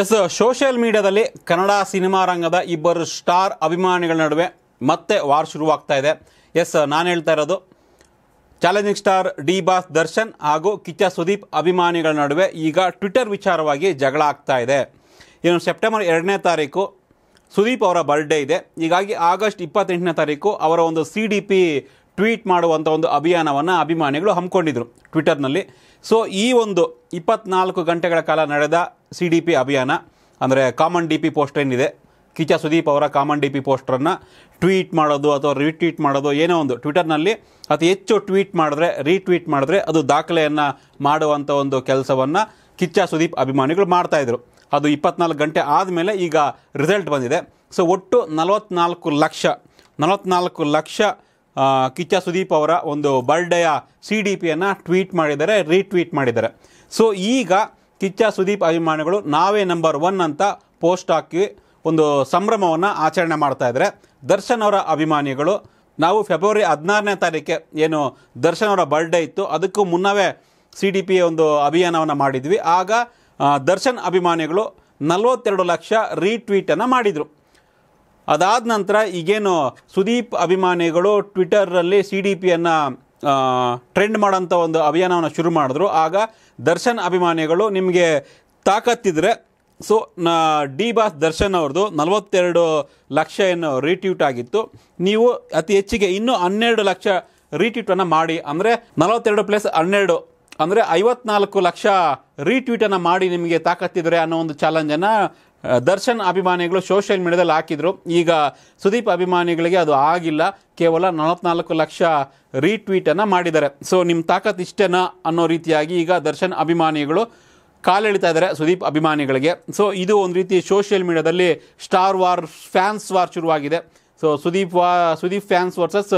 S social ಮೀಡಿಯಾದಲ್ಲಿ Kannada cinema ರಂಗದ ಇಬ್ಬರು ಸ್ಟಾರ್ ಅಭಿಮಾನಿಗಳ ನಡುವೆ ಮತ್ತೆ ವಾರ್ ಶುರುವಾಗ್ತಾ ಇದೆ ಎಸ್ ನಾನು ಹೇಳ್ತಾ ಇರೋದು challenging star D boss Darshan ಹಾಗೂ ಕಿಚ್ಚ ಸುದೀಪ್ ಅಭಿಮಾನಿಗಳ ನಡುವೆ ಈಗ ಟ್ವಿಟರ್ ವಿಚಾರವಾಗಿ ಜಗಳ ಆಗ್ತಾ ಇದೆ ಇನ್ನು ಸೆಪ್ಟೆಂಬರ್ ಎರಡನೇ ತಾರೀಕು ಸುದೀಪ್ ಅವರ ಬರ್ಡೇ ಇದೆ ಹೀಗಾಗಿ ಆಗಸ್ಟ್ ಇಪ್ಪತ್ತೆಂಟನೇ ತಾರೀಕು ಅವರ ಒಂದು ಸಿ ಡಿ ಪಿ ಟ್ವೀಟ್ ಮಾಡುವಂಥ ಒಂದು ಅಭಿಯಾನವನ್ನು ಅಭಿಮಾನಿಗಳು ಹಮ್ಮಿಕೊಂಡಿದ್ರು ಟ್ವಿಟರ್ನಲ್ಲಿ ಸೊ ಈ ಒಂದು ಇಪ್ಪತ್ನಾಲ್ಕು ಗಂಟೆಗಳ ಕಾಲ ನಡೆದ ಸಿ ಡಿ ಪಿ ಅಭಿಯಾನ ಅಂದರೆ ಕಾಮನ್ ಡಿ ಪಿ ಪೋಸ್ಟ್ ಏನಿದೆ ಕಿಚ ಸುದೀಪ್ ಅವರ ಕಾಮನ್ ಡಿ ಪಿ ಪೋಸ್ಟರನ್ನು ಟ್ವೀಟ್ ಮಾಡೋದು ಅಥವಾ ರೀಟ್ವೀಟ್ ಮಾಡೋದು ಏನೋ ಒಂದು ಟ್ವಿಟರ್ನಲ್ಲಿ ಅತಿ ಹೆಚ್ಚು ಟ್ವೀಟ್ ಮಾಡಿದ್ರೆ ರೀಟ್ವೀಟ್ ಮಾಡಿದ್ರೆ ಅದು ದಾಖಲೆಯನ್ನು ಮಾಡುವಂಥ ಒಂದು ಕೆಲಸವನ್ನು ಕಿಚ್ಚ ಸುದೀಪ್ ಅಭಿಮಾನಿಗಳು ಮಾಡ್ತಾಯಿದ್ರು ಅದು ಇಪ್ಪತ್ನಾಲ್ಕು ಗಂಟೆ ಆದಮೇಲೆ ಈಗ ರಿಸಲ್ಟ್ ಬಂದಿದೆ ಸೊ ಒಟ್ಟು ನಲವತ್ನಾಲ್ಕು ಲಕ್ಷ ನಲವತ್ನಾಲ್ಕು ಲಕ್ಷ ಕಿಚ್ಚ ಸುದೀಪ್ ಅವರ ಒಂದು ಬರ್ಡೇಯ ಸಿ ಡಿ ಪಿಯನ್ನು ಟ್ವೀಟ್ ಮಾಡಿದ್ದಾರೆ ರೀಟ್ವೀಟ್ ಮಾಡಿದ್ದಾರೆ ಸೊ ಈಗ ಕಿಚ್ಚ ಸುದೀಪ್ ಅಭಿಮಾನಿಗಳು ನಾವೇ ನಂಬರ್ ಒನ್ ಅಂತ ಪೋಸ್ಟ್ ಹಾಕಿ ಒಂದು ಸಂಭ್ರಮವನ್ನು ಆಚರಣೆ ಮಾಡ್ತಾ ಇದ್ದಾರೆ ದರ್ಶನ್ ಅವರ ಅಭಿಮಾನಿಗಳು ನಾವು ಫೆಬ್ರವರಿ ಹದಿನಾರನೇ ತಾರೀಕೆ ಏನು ದರ್ಶನ್ ಅವರ ಬರ್ಡೇ ಇತ್ತು ಅದಕ್ಕೂ ಮುನ್ನವೇ ಸಿ ಡಿ ಪಿ ಒಂದು ಅಭಿಯಾನವನ್ನು ಮಾಡಿದ್ವಿ ಆಗ ದರ್ಶನ್ ಅಭಿಮಾನಿಗಳು ನಲವತ್ತೆರಡು ಲಕ್ಷ ರೀಟ್ವೀಟನ್ನು ಮಾಡಿದರು ಅದಾದ ನಂತರ ಈಗೇನು ಸುದೀಪ್ ಅಭಿಮಾನಿಗಳು ಟ್ವಿಟರಲ್ಲಿ ಸಿ ಡಿ ಪಿಯನ್ನು ಟ್ರೆಂಡ್ ಮಾಡೋಂಥ ಒಂದು ಅಭಿಯಾನವನ್ನು ಶುರು ಮಾಡಿದ್ರು ಆಗ ದರ್ಶನ್ ಅಭಿಮಾನಿಗಳು ನಿಮಗೆ ತಾಕತ್ತಿದ್ರೆ ಸೊ ನ ಡಿ ಬಾಸ್ ದರ್ಶನ್ ಅವ್ರದ್ದು ನಲವತ್ತೆರಡು ಲಕ್ಷ ಏನು ರೀಟ್ಯೂಟ್ ಆಗಿತ್ತು ನೀವು ಅತಿ ಹೆಚ್ಚಿಗೆ ಇನ್ನೂ ಹನ್ನೆರಡು ಲಕ್ಷ ರೀಟ್ಯೂಟನ್ನು ಮಾಡಿ ಅಂದರೆ ನಲವತ್ತೆರಡು ಪ್ಲಸ್ ಹನ್ನೆರಡು ಅಂದರೆ ಐವತ್ನಾಲ್ಕು ಲಕ್ಷ ರೀಟ್ವೀಟನ್ನು ಮಾಡಿ ನಿಮಗೆ ತಾಕತ್ತಿದ್ರೆ ಅನ್ನೋ ಒಂದು ಚಾಲೆಂಜನ್ನು ದರ್ಶನ್ ಅಭಿಮಾನಿಗಳು ಸೋಷಿಯಲ್ ಮೀಡಿಯಾದಲ್ಲಿ ಹಾಕಿದರು ಈಗ ಸುದೀಪ್ ಅಭಿಮಾನಿಗಳಿಗೆ ಅದು ಆಗಿಲ್ಲ ಕೇವಲ ನಲವತ್ನಾಲ್ಕು ಲಕ್ಷ ರೀಟ್ವೀಟನ್ನು ಮಾಡಿದ್ದಾರೆ ಸೊ ನಿಮ್ಮ ತಾಕತ್ ಇಷ್ಟೇನಾ ಅನ್ನೋ ರೀತಿಯಾಗಿ ಈಗ ದರ್ಶನ್ ಅಭಿಮಾನಿಗಳು ಕಾಲೆಳಿತಾ ಇದ್ದಾರೆ ಸುದೀಪ್ ಅಭಿಮಾನಿಗಳಿಗೆ ಸೊ ಇದು ಒಂದು ರೀತಿ ಸೋಷಿಯಲ್ ಮೀಡಿಯಾದಲ್ಲಿ ಸ್ಟಾರ್ ವಾರ್ ಫ್ಯಾನ್ಸ್ ವಾರ್ ಶುರುವಾಗಿದೆ ಸೊ ಸುದೀಪ್ ವಾ Sudeep fans versus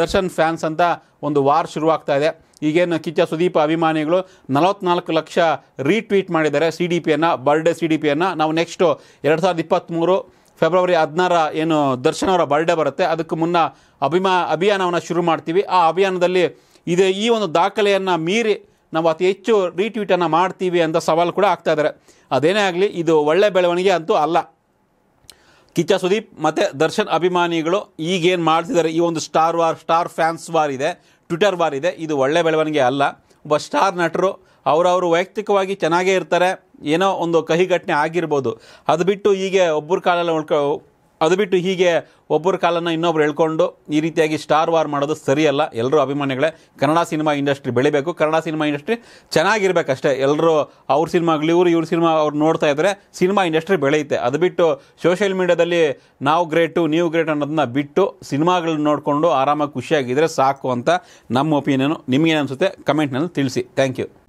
Darshan fans ಅಂತ ಒಂದು ವಾರ್ ಶುರುವಾಗ್ತಾ ಇದೆ ಈಗೇನು ಕಿಚ್ಚ ಸುದೀಪ ಅಭಿಮಾನಿಗಳು ನಲವತ್ನಾಲ್ಕು ಲಕ್ಷ ರೀಟ್ವೀಟ್ ಮಾಡಿದ್ದಾರೆ ಸಿ ಡಿ ಪಿಯನ್ನು ಬರ್ಡೇ ಸಿ ಡಿ ಪಿಯನ್ನು ನಾವು ನೆಕ್ಸ್ಟು ಎರಡು ಸಾವಿರದ ಇಪ್ಪತ್ತ್ಮೂರು ಫೆಬ್ರವರಿ ಹದಿನಾರ ಏನು ದರ್ಶನ್ ಅವರ ಬರ್ಡೇ ಬರುತ್ತೆ ಅದಕ್ಕೆ ಮುನ್ನ ಅಭಿಮಾ ಅಭಿಯಾನವನ್ನು ಶುರು ಮಾಡ್ತೀವಿ ಆ ಅಭಿಯಾನದಲ್ಲಿ ಇದೇ ಈ ಒಂದು ದಾಖಲೆಯನ್ನು ಮೀರಿ ನಾವು ಅತಿ ಹೆಚ್ಚು ರೀಟ್ವೀಟನ್ನು ಮಾಡ್ತೀವಿ ಅಂತ ಸವಾಲು ಕೂಡ ಆಗ್ತಾ ಇದ್ದಾರೆ ಅದೇನೇ ಆಗಲಿ ಇದು ಒಳ್ಳೆ ಬೆಳವಣಿಗೆ ಅಂತೂ ಅಲ್ಲ ಕಿಚ್ಚ ಸುದೀಪ್ ಮತ್ತು ದರ್ಶನ್ ಅಭಿಮಾನಿಗಳು ಈಗೇನು ಮಾಡ್ತಿದ್ದಾರೆ ಈ ಒಂದು star war star fans war ಇದೆ ಟ್ವಿಟರ್ ಬಾರ್ ಇದೆ ಇದು ಒಳ್ಳೆ ಬೆಳವಣಿಗೆ ಅಲ್ಲ ಒಬ್ಬ ಸ್ಟಾರ್ ನಟರು ಅವರವರು ವೈಯಕ್ತಿಕವಾಗಿ ಚೆನ್ನಾಗೇ ಇರ್ತಾರೆ ಏನೋ ಒಂದು ಕಹಿ ಘಟನೆ ಆಗಿರ್ಬೋದು ಅದು ಬಿಟ್ಟು ಹೀಗೆ ಒಬ್ಬರ ಕಾಲಲ್ಲಿ ಉಳ್ಕೊ ಅದು ಬಿಟ್ಟು ಹೀಗೆ ಒಬ್ಬರ ಕಾಲನ್ನು ಇನ್ನೊಬ್ರು ಹೇಳ್ಕೊಂಡು ಈ ರೀತಿಯಾಗಿ ಸ್ಟಾರ್ ವಾರ್ ಮಾಡೋದು ಸರಿಯಲ್ಲ ಎಲ್ಲರೂ ಅಭಿಮಾನಿಗಳೇ ಕನ್ನಡ ಸಿನಿಮಾ ಇಂಡಸ್ಟ್ರಿ ಬೆಳಿಬೇಕು ಕನ್ನಡ ಸಿನಿಮಾ ಇಂಡಸ್ಟ್ರಿ ಚೆನ್ನಾಗಿರ್ಬೇಕಷ್ಟೇ ಎಲ್ಲರೂ ಅವ್ರ ಸಿನಿಮಾಗಳು ಇವರು ಇವ್ರ ಸಿನಿಮಾ ಅವ್ರು ನೋಡ್ತಾ ಇದ್ದರೆ ಸಿನಿಮಾ ಇಂಡಸ್ಟ್ರಿ ಬೆಳೆಯುತ್ತೆ ಅದು ಬಿಟ್ಟು ಸೋಷಿಯಲ್ ಮೀಡ್ಯಾದಲ್ಲಿ ನಾವು ಗ್ರೇಟು ನೀವು ಗ್ರೇಟ್ ಅನ್ನೋದನ್ನ ಬಿಟ್ಟು ಸಿನಿಮಾಗಳನ್ನ ನೋಡಿಕೊಂಡು ಆರಾಮಾಗಿ ಖುಷಿಯಾಗಿದ್ದರೆ ಸಾಕು ಅಂತ ನಮ್ಮ ಒಪಿನಿಯನು ನಿಮಗೇನು ಅನಿಸುತ್ತೆ ಕಮೆಂಟ್ನಲ್ಲಿ ತಿಳಿಸಿ ಥ್ಯಾಂಕ್ ಯು